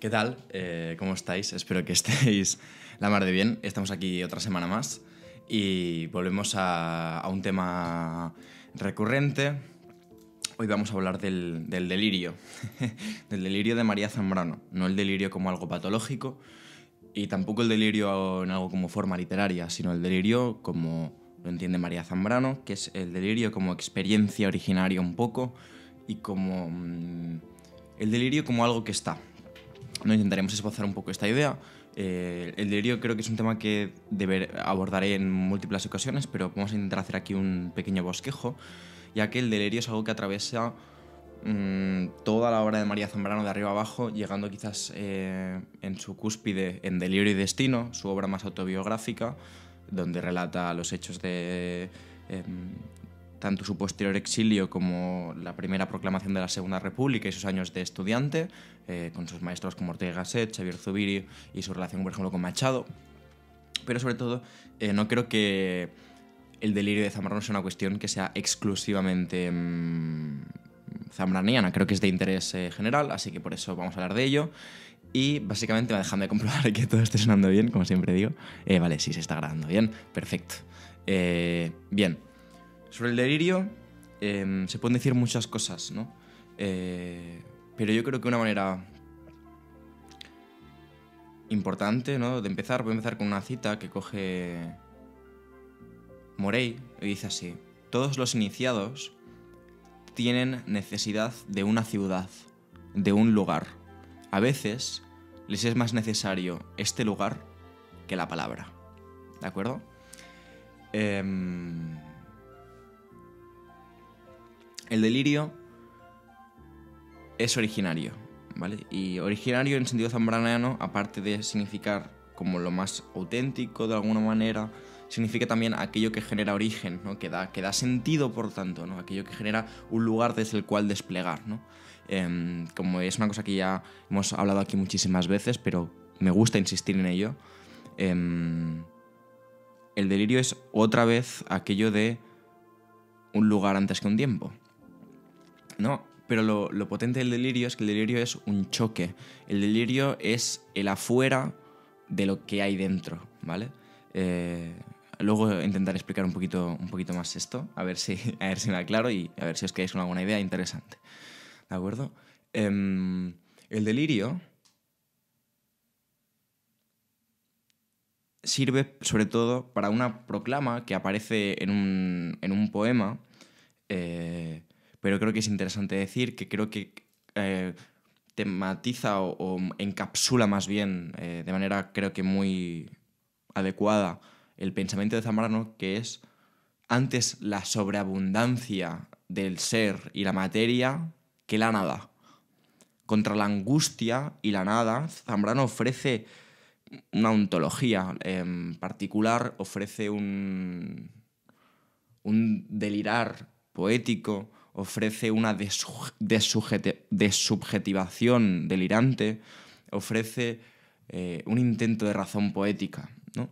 ¿Qué tal? Eh, ¿Cómo estáis? Espero que estéis la mar de bien. Estamos aquí otra semana más y volvemos a, un tema recurrente. Hoy vamos a hablar del, del delirio, del delirio de María Zambrano, no el delirio como algo patológico y tampoco el delirio en algo como forma literaria, sino el delirio como lo entiende María Zambrano, que es el delirio como experiencia originaria un poco y como mm, el delirio como algo que está. No intentaremos esbozar un poco esta idea. Eh, el delirio creo que es un tema que deber, abordaré en múltiples ocasiones, pero vamos a intentar hacer aquí un pequeño bosquejo, ya que el delirio es algo que atraviesa mm, toda la obra de María Zambrano de arriba abajo, llegando quizás eh, en su cúspide en Delirio y Destino, su obra más autobiográfica, donde relata los hechos de em, tanto su posterior exilio como la primera proclamación de la Segunda República y sus años de estudiante, eh, con sus maestros como Ortega Gasset, Xavier Zubiri y su relación, por ejemplo, con Machado. Pero sobre todo, eh, no creo que el delirio de Zambrano sea una cuestión que sea exclusivamente em, zamraniana, zambraniana, creo que es de interés eh, general, así que por eso vamos a hablar de ello. Y básicamente va dejando de comprobar que todo esté sonando bien, como siempre digo. Eh, vale, sí, se está grabando bien, perfecto. Eh, bien, sobre el delirio em, se pueden decir muchas cosas, ¿no? Eh, pero yo creo que una manera importante, ¿no? De empezar, voy a empezar con una cita que coge Morey y dice así, todos los iniciados tienen necesidad de una ciudad, de un lugar. A veces les es más necesario este lugar que la palabra. ¿De acuerdo? Em, el delirio es originario, ¿vale? Y originario en sentido zambraniano, aparte de significar como lo más auténtico de alguna manera, significa también aquello que genera origen, ¿no? que, da, sentido, por tanto, ¿no? aquello que genera un lugar desde el cual desplegar. ¿no? Em, como es una cosa que ya hemos hablado aquí muchísimas veces, pero me gusta insistir en ello, em, el delirio es otra vez aquello de un lugar antes que un tiempo. ¿No? Pero lo, potente del delirio es que el delirio es un choque. El delirio es el afuera de lo que hay dentro, ¿vale? Eh, luego intentaré explicar un poquito, un poquito más esto, a ver, si, a ver si me aclaro y a ver si os quedáis con alguna idea interesante. ¿De acuerdo? Em, el delirio sirve sobre todo para una proclama que aparece en un, poema, eh, pero creo que es interesante decir que creo que eh, tematiza o, encapsula más bien eh, de manera creo que muy adecuada el pensamiento de Zambrano, que es antes la sobreabundancia del ser y la materia que la nada. Contra la angustia y la nada, Zambrano ofrece una ontología en particular, ofrece un, un delirar poético, ofrece una desubjetivación delirante, ofrece eh, un intento de razón poética, ¿no?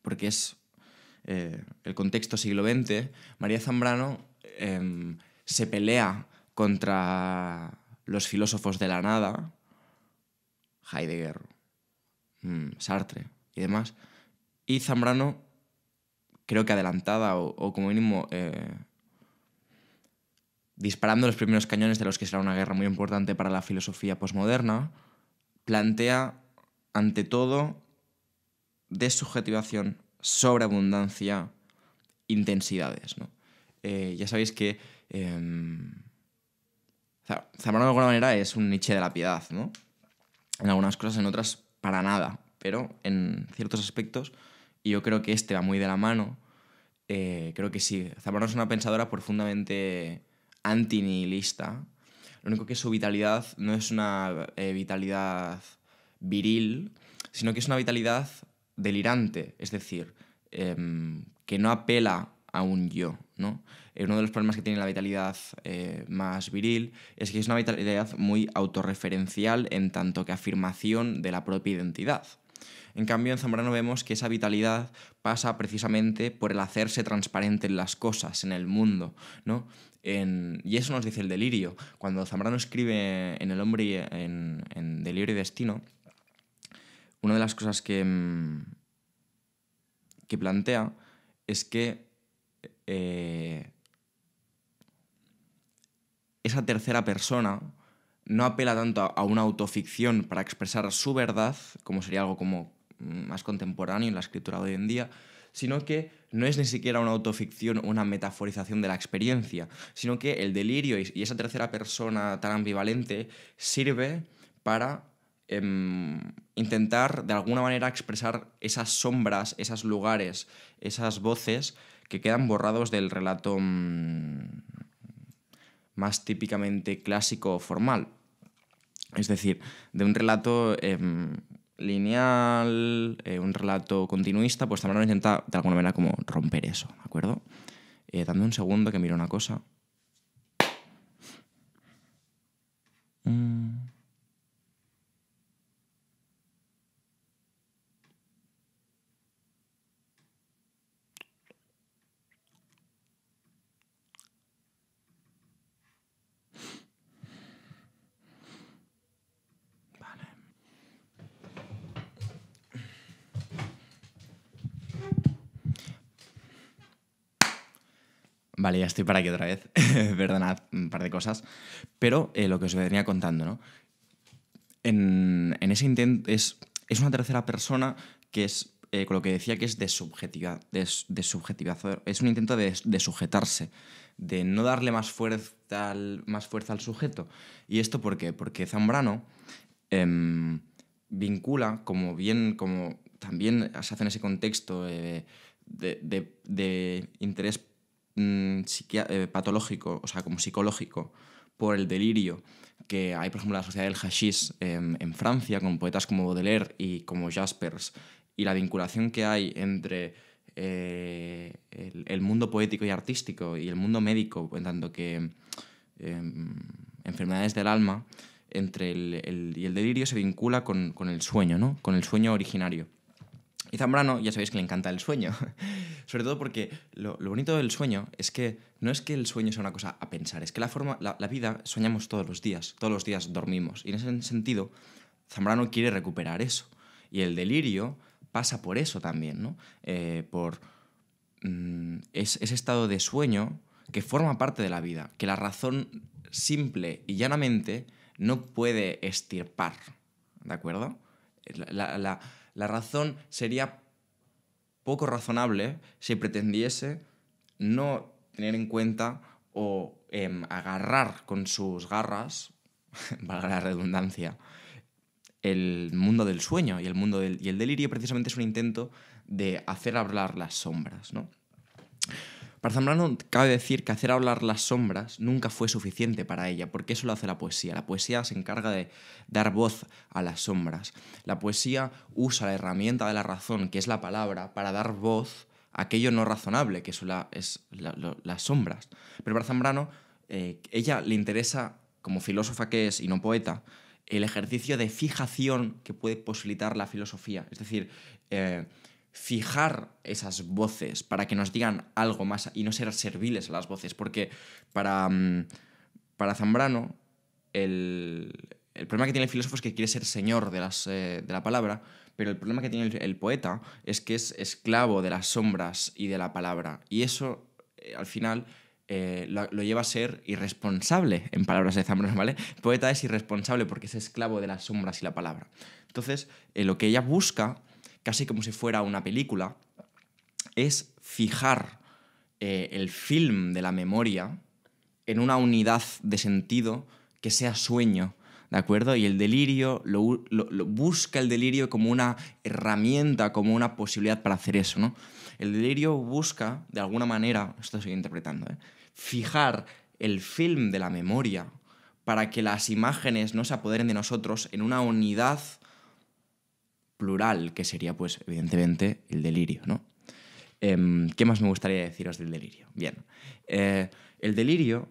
porque es eh, el contexto siglo XX, María Zambrano em, se pelea contra los filósofos de la nada, Heidegger, mm, Sartre y demás, y Zambrano creo que adelantada o, como mínimo eh, disparando los primeros cañones de los que será una guerra muy importante para la filosofía posmoderna, plantea ante todo desubjetivación, sobreabundancia, intensidades. ¿no? Eh, ya sabéis que em, Zambrano de alguna manera es un Nietzsche de la piedad, ¿no? En algunas cosas, en otras para nada, pero en ciertos aspectos, y yo creo que este va muy de la mano, eh, creo que sí. Zambrano es una pensadora profundamente antinihilista, lo único que su vitalidad no es una eh, vitalidad viril, sino que es una vitalidad delirante, es decir, em, que no apela a un yo, ¿no? Eh, uno de los problemas que tiene la vitalidad eh, más viril es que es una vitalidad muy autorreferencial en tanto que afirmación de la propia identidad. En cambio, en Zambrano vemos que esa vitalidad pasa precisamente por el hacerse transparente en las cosas, en el mundo, ¿no? y eso nos dice el delirio. Cuando Zambrano escribe en El hombre en, en Delirio y Destino, una de las cosas que, mm, que plantea es que eh, esa tercera persona no apela tanto a, una autoficción para expresar su verdad, como sería algo como más contemporáneo en la escritura de hoy en día, sino que no es ni siquiera una autoficción una metaforización de la experiencia, sino que el delirio y, esa tercera persona tan ambivalente sirve para em, intentar de alguna manera expresar esas sombras, esos lugares, esas voces que quedan borrados del relato mm, más típicamente clásico formal. Es decir, de un relato em, lineal, eh, un relato continuista, pues también intenta de alguna manera como romper eso, ¿de acuerdo? Eh, dame un segundo que miro una cosa. Mm. Vale, ya estoy para aquí otra vez. Perdonad, un par de cosas. Pero eh, lo que os venía contando, ¿no? En, ese intento es, es, una tercera persona que es, eh, con lo que decía que es de subjetividad, Es un intento de, sujetarse, de no darle más fuerza, al, más fuerza al sujeto. ¿Y esto por qué? Porque Zambrano em, vincula, como bien, como también se hace en ese contexto eh, de, de interés Mm, eh, patológico, o sea, como psicológico, por el delirio que hay, por ejemplo, en la sociedad del hashish em, en, Francia, con poetas como Baudelaire y como Jaspers, y la vinculación que hay entre eh, el, mundo poético y artístico y el mundo médico, en tanto que em, enfermedades del alma, entre y el delirio se vincula con, el sueño, ¿no? con el sueño originario. Y Zambrano, ya sabéis que le encanta el sueño, Sobre todo porque lo, bonito del sueño es que no es que el sueño sea una cosa a pensar, es que la, forma, la, vida soñamos todos los días, todos los días dormimos. Y en ese sentido, Zambrano quiere recuperar eso. Y el delirio pasa por eso también, ¿no? Eh, por mm, ese estado de sueño que forma parte de la vida, que la razón simple y llanamente no puede estirpar, ¿de acuerdo? La, la, la razón sería poco razonable si pretendiese no tener en cuenta o em, agarrar con sus garras, valga la redundancia, el mundo del sueño y el mundo del y el delirio precisamente es un intento de hacer hablar las sombras, ¿no? Para Zambrano cabe decir que hacer hablar las sombras nunca fue suficiente para ella, porque eso lo hace la poesía. La poesía se encarga de dar voz a las sombras. La poesía usa la herramienta de la razón, que es la palabra, para dar voz a aquello no razonable, que son es las sombras. Pero para Zambrano, eh, ella le interesa, como filósofa que es y no poeta, el ejercicio de fijación que puede posibilitar la filosofía. Es decir, eh, fijar esas voces para que nos digan algo más y no ser serviles a las voces, porque para, mm, para Zambrano el, problema que tiene el filósofo es que quiere ser señor de, las, eh, de la palabra, pero el problema que tiene el, poeta es que es esclavo de las sombras y de la palabra, y eso eh, al final eh, lo, lleva a ser irresponsable, en palabras de Zambrano, ¿vale? El poeta es irresponsable porque es esclavo de las sombras y la palabra. Entonces, lo que ella busca casi como si fuera una película, es fijar eh, el film de la memoria en una unidad de sentido que sea sueño, ¿de acuerdo? Y el delirio, lo, busca el delirio como una herramienta, como una posibilidad para hacer eso, ¿no? El delirio busca, de alguna manera, esto estoy interpretando, ¿eh? fijar el film de la memoria para que las imágenes no se apoderen de nosotros en una unidad plural, que sería, pues, evidentemente, el delirio, ¿no? Em, ¿Qué más me gustaría deciros del delirio? Bien, eh, el delirio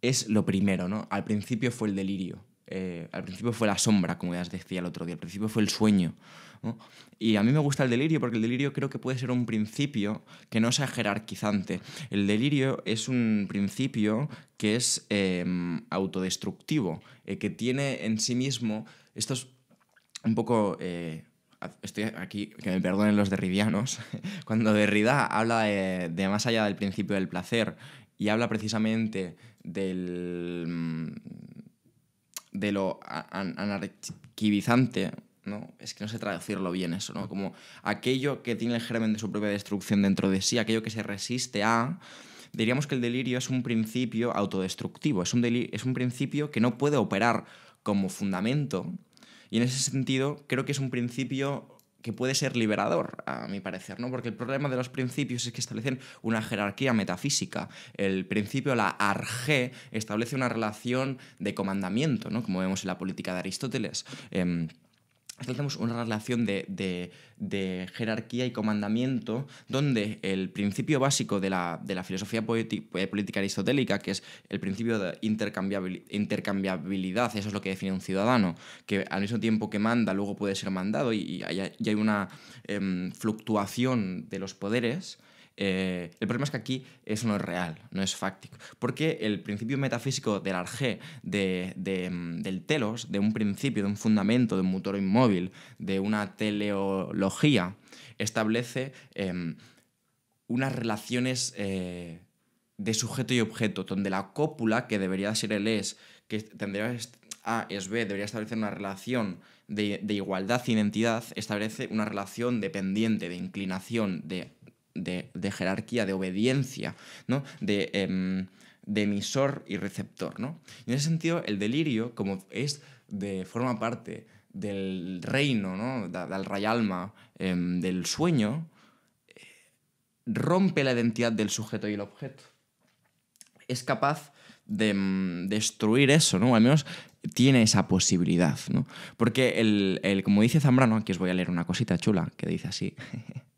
es lo primero, ¿no? Al principio fue el delirio, eh, al principio fue la sombra, como ya os decía el otro día, al principio fue el sueño. ¿no? Y a mí me gusta el delirio porque el delirio creo que puede ser un principio que no sea jerarquizante. El delirio es un principio que es em, autodestructivo, eh, que tiene en sí mismo estos un poco... Eh, estoy aquí, que me perdonen los derridianos, cuando Derrida habla de, más allá del principio del placer y habla precisamente del mm, de lo anarquizante, ¿no? es que no sé traducirlo bien eso, ¿no? como aquello que tiene el germen de su propia destrucción dentro de sí, aquello que se resiste a... Diríamos que el delirio es un principio autodestructivo, es un, es un principio que no puede operar como fundamento y en ese sentido, creo que es un principio que puede ser liberador, a mi parecer, ¿no? Porque el problema de los principios es que establecen una jerarquía metafísica. El principio, la arge, establece una relación de comandamiento, ¿no? Como vemos en la política de Aristóteles. Em, establecemos una relación de, de, de, jerarquía y comandamiento donde el principio básico de la, de la filosofía eh, política aristotélica, que es el principio de intercambiabilidad, eso es lo que define un ciudadano, que al mismo tiempo que manda luego puede ser mandado y, hay, una em, fluctuación de los poderes, eh, el problema es que aquí eso no es real, no es fáctico, porque el principio metafísico del arjé, de, mm, del telos, de un principio, de un fundamento, de un motor inmóvil, de una teleología, establece em, unas relaciones eh, de sujeto y objeto, donde la cópula, que debería ser el es, que tendría A es B, debería establecer una relación de, de igualdad e identidad, establece una relación dependiente, de inclinación, de de, jerarquía, de obediencia, ¿no? de, em, emisor y receptor. ¿no? en ese sentido, el delirio, como es de, forma parte del reino, del rayalma, em, del sueño, eh, rompe la identidad del sujeto y el objeto. Es capaz de em, destruir eso, ¿no? Al menos tiene esa posibilidad, Porque el, como dice Zambrano, aquí os voy a leer una cosita chula que dice así.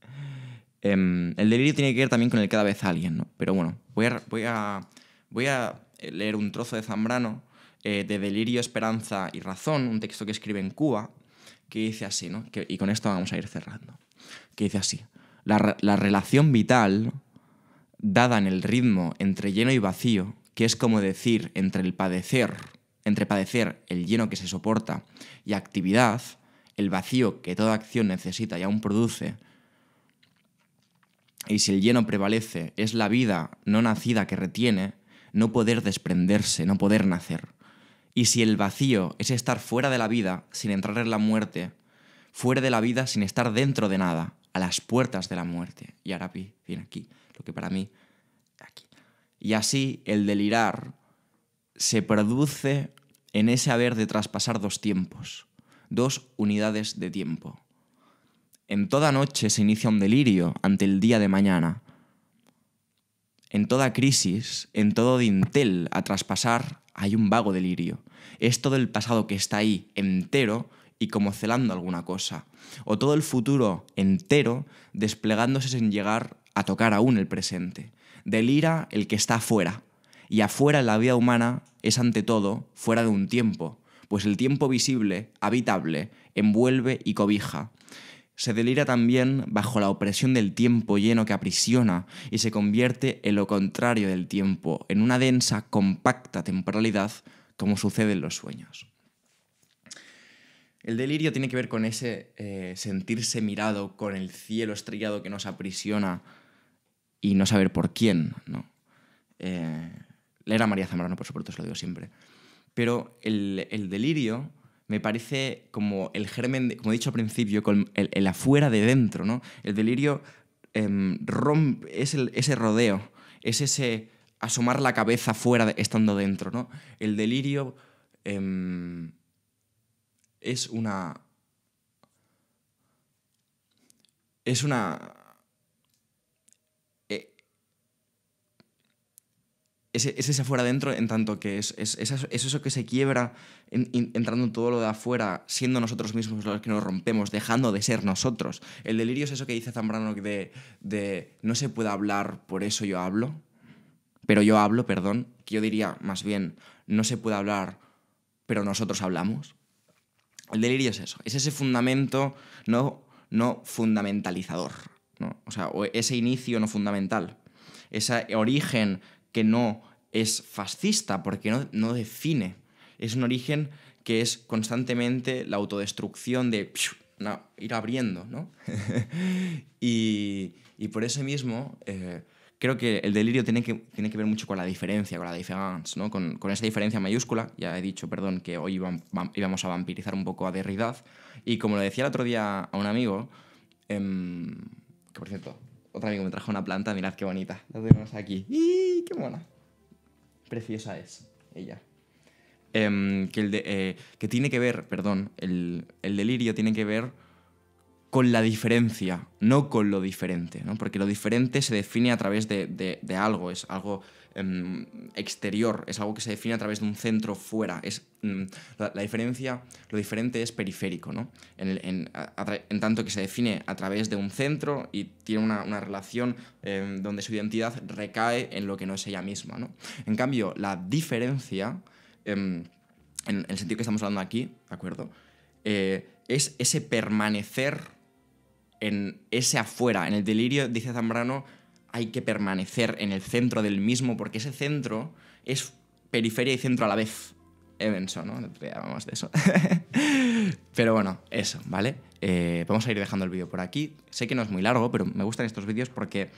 Em, el delirio tiene que ver también con el cada vez alguien, ¿no? Pero bueno, voy a, leer un trozo de Zambrano eh, de Delirio, Esperanza y Razón, un texto que escribe en Cuba, que dice así, ¿no? y con esto vamos a ir cerrando. Que dice así, la, la relación vital dada en el ritmo entre lleno y vacío, que es como decir entre el padecer, entre padecer el lleno que se soporta y actividad, el vacío que toda acción necesita y aún produce, y si el lleno prevalece, es la vida no nacida que retiene, no poder desprenderse, no poder nacer. Y si el vacío es estar fuera de la vida sin entrar en la muerte, fuera de la vida sin estar dentro de nada, a las puertas de la muerte. Y ahora viene aquí, lo que para mí, aquí. Y así el delirar se produce en ese haber de traspasar dos tiempos, dos unidades de tiempo. En toda noche se inicia un delirio ante el día de mañana. En toda crisis, en todo dintel a traspasar, hay un vago delirio. Es todo el pasado que está ahí, entero, y como celando alguna cosa, o todo el futuro entero desplegándose sin llegar a tocar aún el presente. Delira el que está afuera, y afuera en la vida humana es ante todo fuera de un tiempo, pues el tiempo visible, habitable, envuelve y cobija se delira también bajo la opresión del tiempo lleno que aprisiona y se convierte en lo contrario del tiempo, en una densa, compacta temporalidad, como sucede en los sueños. El delirio tiene que ver con ese eh, sentirse mirado, con el cielo estrellado que nos aprisiona y no saber por quién, ¿no? Eh, a María Zambrano, por supuesto, se lo digo siempre. Pero el delirio me parece como el germen, como he dicho al principio, el, afuera de dentro, ¿no? El delirio em, rompe, es ese rodeo, es ese asomar la cabeza fuera estando dentro, ¿no? El delirio em, es una... Es una es ese afuera dentro en tanto que es, es, eso que se quiebra entrando en todo lo de afuera, siendo nosotros mismos los que nos rompemos, dejando de ser nosotros. El delirio es eso que dice Zambrano de, de no se puede hablar, por eso yo hablo. Pero yo hablo, perdón, que yo diría más bien, no se puede hablar, pero nosotros hablamos. El delirio es eso, es ese fundamento no, no fundamentalizador, o sea, ese inicio no fundamental, ese origen que no es fascista porque no, define. Es un origen que es constantemente la autodestrucción de ir abriendo, y, por eso mismo eh, creo que el delirio tiene que, tiene que ver mucho con la diferencia, con la diferencia, ¿no? Con, con, esa diferencia mayúscula. Ya he dicho, perdón, que hoy íbamos a vampirizar un poco a Derrida. Y como lo decía el otro día a un amigo, em, que por cierto, otro amigo me trajo una planta, mirad qué bonita, la tenemos aquí. ¡Y qué mona! preciosa es ella. Em, que, el eh, que tiene que ver, perdón, el, el delirio tiene que ver con la diferencia, no con lo diferente, porque lo diferente se define a través de, algo, es algo em, exterior, es algo que se define a través de un centro fuera, es, mm, la, diferencia, lo diferente es periférico, en, tanto que se define a través de un centro y tiene una, relación em, donde su identidad recae en lo que no es ella misma. En cambio, la diferencia, em, en el sentido que estamos hablando aquí, ¿de acuerdo? Eh, es ese permanecer en ese afuera, en el delirio, dice Zambrano, hay que permanecer en el centro del mismo, porque ese centro es periferia y centro a la vez. Evenson, ¿no? de eso. pero bueno, eso, ¿vale? Eh, vamos a ir dejando el vídeo por aquí. Sé que no es muy largo, pero me gustan estos vídeos porque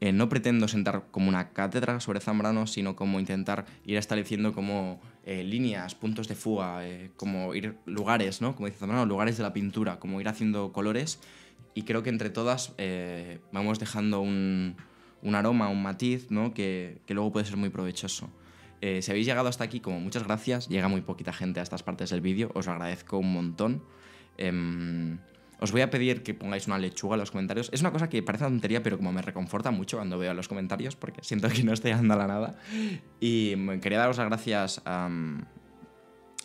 eh, no pretendo sentar como una cátedra sobre Zambrano, sino como intentar ir estableciendo como eh, líneas, puntos de fuga, como ir lugares, ¿no? Como dice Zambrano, lugares de la pintura, como ir haciendo colores y creo que entre todas eh, vamos dejando un, aroma, un matiz, ¿no? que, luego puede ser muy provechoso. Eh, si habéis llegado hasta aquí, como muchas gracias, llega muy poquita gente a estas partes del vídeo, os lo agradezco un montón. Em, os voy a pedir que pongáis una lechuga en los comentarios. Es una cosa que parece tontería, pero como me reconforta mucho cuando veo los comentarios, porque siento que no estoy dando la nada. Y quería daros las gracias a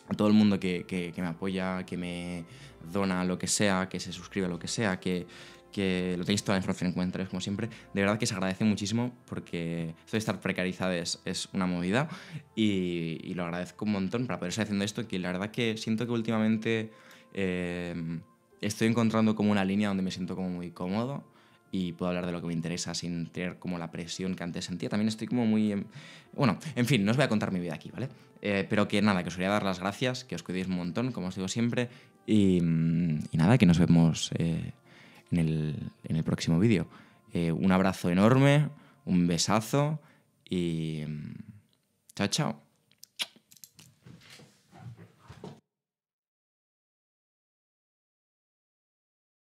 a todo el mundo que, me apoya, que me dona lo que sea, que se suscribe lo que sea, que, lo tenéis toda la información en cuenta, como siempre. De verdad que se agradece muchísimo porque esto estar precarizado es, una movida y, lo agradezco un montón para poder seguir haciendo esto, que la verdad que siento que últimamente eh, estoy encontrando como una línea donde me siento como muy cómodo y puedo hablar de lo que me interesa sin tener como la presión que antes sentía. También estoy como muy... Em, bueno, en fin, no os voy a contar mi vida aquí, ¿vale? Eh, pero que nada, que os quería dar las gracias, que os cuidéis un montón, como os digo siempre, y, mm, nada, que nos vemos eh, en, el, próximo vídeo. Eh, un abrazo enorme, un besazo y... Mm, chao, chao.